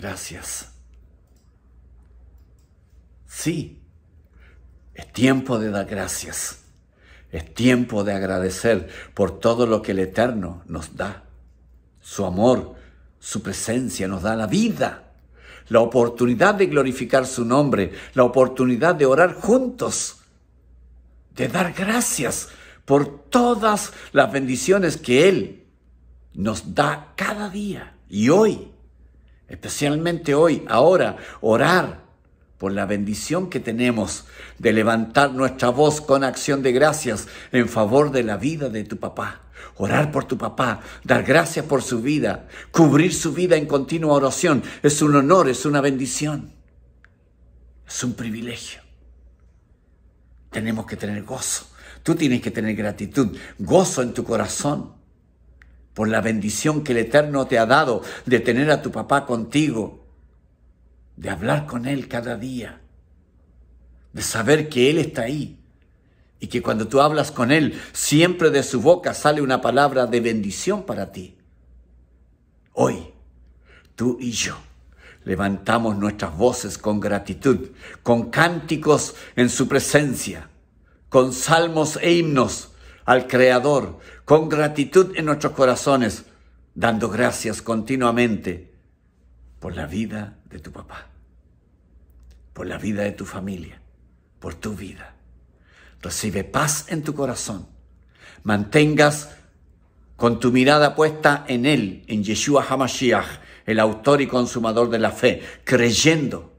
Gracias. Sí, es tiempo de dar gracias. Es tiempo de agradecer por todo lo que el Eterno nos da. Su amor, su presencia nos da la vida, la oportunidad de glorificar su nombre, la oportunidad de orar juntos, de dar gracias por todas las bendiciones que Él nos da cada día y hoy especialmente hoy, ahora, orar por la bendición que tenemos de levantar nuestra voz con acción de gracias en favor de la vida de tu papá. Orar por tu papá, dar gracias por su vida, cubrir su vida en continua oración, es un honor, es una bendición, es un privilegio. Tenemos que tener gozo, tú tienes que tener gratitud, gozo en tu corazón por la bendición que el Eterno te ha dado de tener a tu papá contigo, de hablar con Él cada día, de saber que Él está ahí y que cuando tú hablas con Él, siempre de su boca sale una palabra de bendición para ti. Hoy, tú y yo levantamos nuestras voces con gratitud, con cánticos en su presencia, con salmos e himnos al Creador, con gratitud en nuestros corazones, dando gracias continuamente por la vida de tu papá, por la vida de tu familia, por tu vida. Recibe paz en tu corazón. Mantengas con tu mirada puesta en Él, en Yeshua HaMashiach, el autor y consumador de la fe, creyendo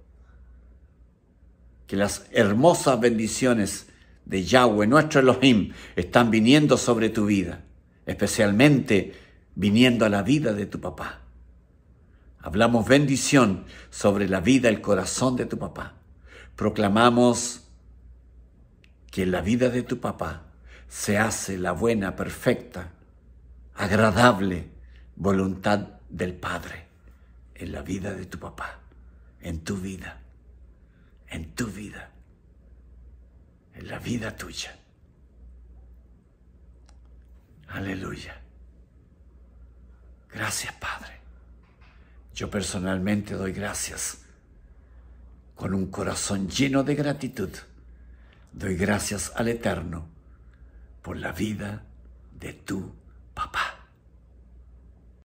que las hermosas bendiciones de Yahweh, nuestro Elohim, están viniendo sobre tu vida, especialmente viniendo a la vida de tu papá. Hablamos bendición sobre la vida, el corazón de tu papá. Proclamamos que en la vida de tu papá se hace la buena, perfecta, agradable voluntad del Padre en la vida de tu papá, en tu vida, en tu vida tuya. Aleluya. Gracias, Padre. Yo personalmente doy gracias con un corazón lleno de gratitud. Doy gracias al Eterno por la vida de tu papá.